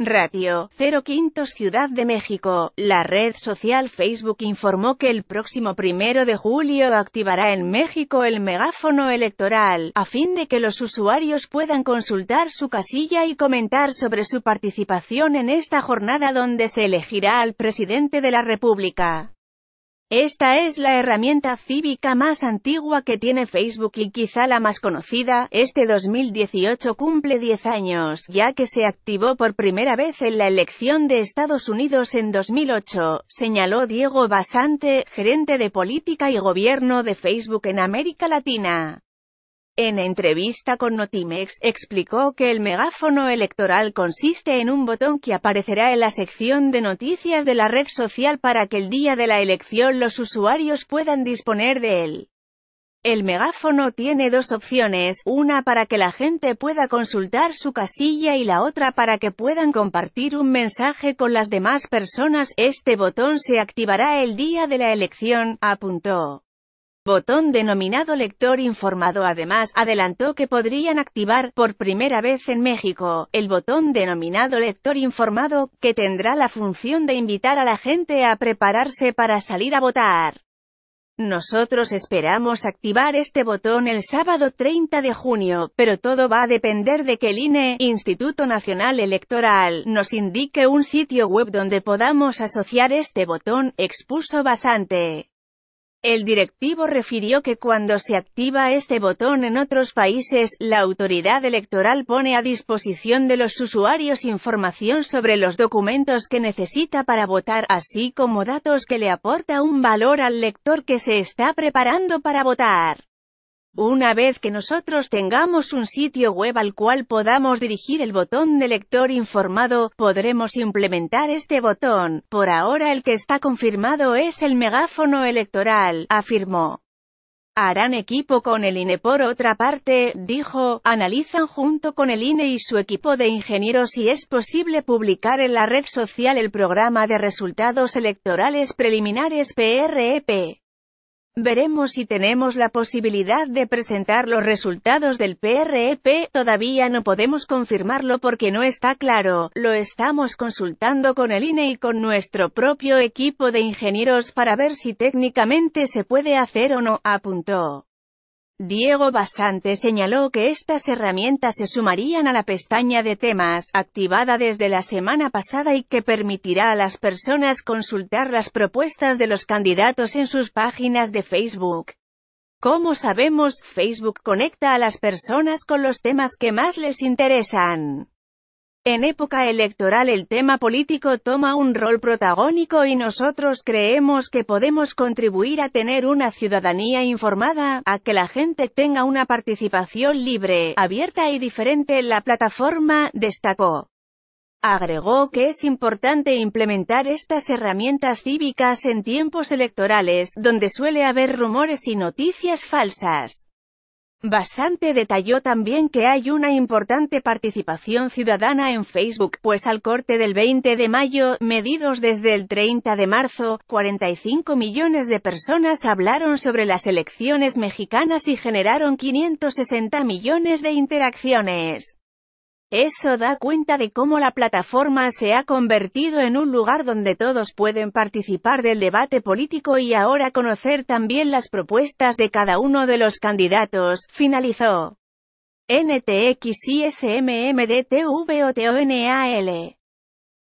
Radio 0 Quintos Ciudad de México, la red social Facebook informó que el próximo primero de julio activará en México el megáfono electoral, a fin de que los usuarios puedan consultar su casilla y comentar sobre su participación en esta jornada donde se elegirá al presidente de la República. Esta es la herramienta cívica más antigua que tiene Facebook y quizá la más conocida. Este 2018 cumple 10 años, ya que se activó por primera vez en la elección de Estados Unidos en 2008, señaló Diego Basante, gerente de política y gobierno de Facebook en América Latina. En entrevista con Notimex, explicó que el megáfono electoral consiste en un botón que aparecerá en la sección de noticias de la red social para que el día de la elección los usuarios puedan disponer de él. El megáfono tiene dos opciones, una para que la gente pueda consultar su casilla y la otra para que puedan compartir un mensaje con las demás personas. Este botón se activará el día de la elección, apuntó botón denominado lector informado además adelantó que podrían activar, por primera vez en México, el botón denominado lector informado, que tendrá la función de invitar a la gente a prepararse para salir a votar. Nosotros esperamos activar este botón el sábado 30 de junio, pero todo va a depender de que el INE, Instituto Nacional Electoral, nos indique un sitio web donde podamos asociar este botón, expuso Basante. El directivo refirió que cuando se activa este botón en otros países, la autoridad electoral pone a disposición de los usuarios información sobre los documentos que necesita para votar, así como datos que le aporta un valor al lector que se está preparando para votar. Una vez que nosotros tengamos un sitio web al cual podamos dirigir el botón de lector informado, podremos implementar este botón. Por ahora el que está confirmado es el megáfono electoral, afirmó. Harán equipo con el INE por otra parte, dijo, analizan junto con el INE y su equipo de ingenieros si es posible publicar en la red social el programa de resultados electorales preliminares PREP. Veremos si tenemos la posibilidad de presentar los resultados del PREP, e todavía no podemos confirmarlo porque no está claro, lo estamos consultando con el INE y con nuestro propio equipo de ingenieros para ver si técnicamente se puede hacer o no, apuntó. Diego Basante señaló que estas herramientas se sumarían a la pestaña de temas, activada desde la semana pasada y que permitirá a las personas consultar las propuestas de los candidatos en sus páginas de Facebook. Como sabemos, Facebook conecta a las personas con los temas que más les interesan. En época electoral el tema político toma un rol protagónico y nosotros creemos que podemos contribuir a tener una ciudadanía informada, a que la gente tenga una participación libre, abierta y diferente en la plataforma, destacó. Agregó que es importante implementar estas herramientas cívicas en tiempos electorales, donde suele haber rumores y noticias falsas. Bastante detalló también que hay una importante participación ciudadana en Facebook, pues al corte del 20 de mayo, medidos desde el 30 de marzo, 45 millones de personas hablaron sobre las elecciones mexicanas y generaron 560 millones de interacciones. Eso da cuenta de cómo la plataforma se ha convertido en un lugar donde todos pueden participar del debate político y ahora conocer también las propuestas de cada uno de los candidatos, finalizó. NTXISMMDTVOTONAL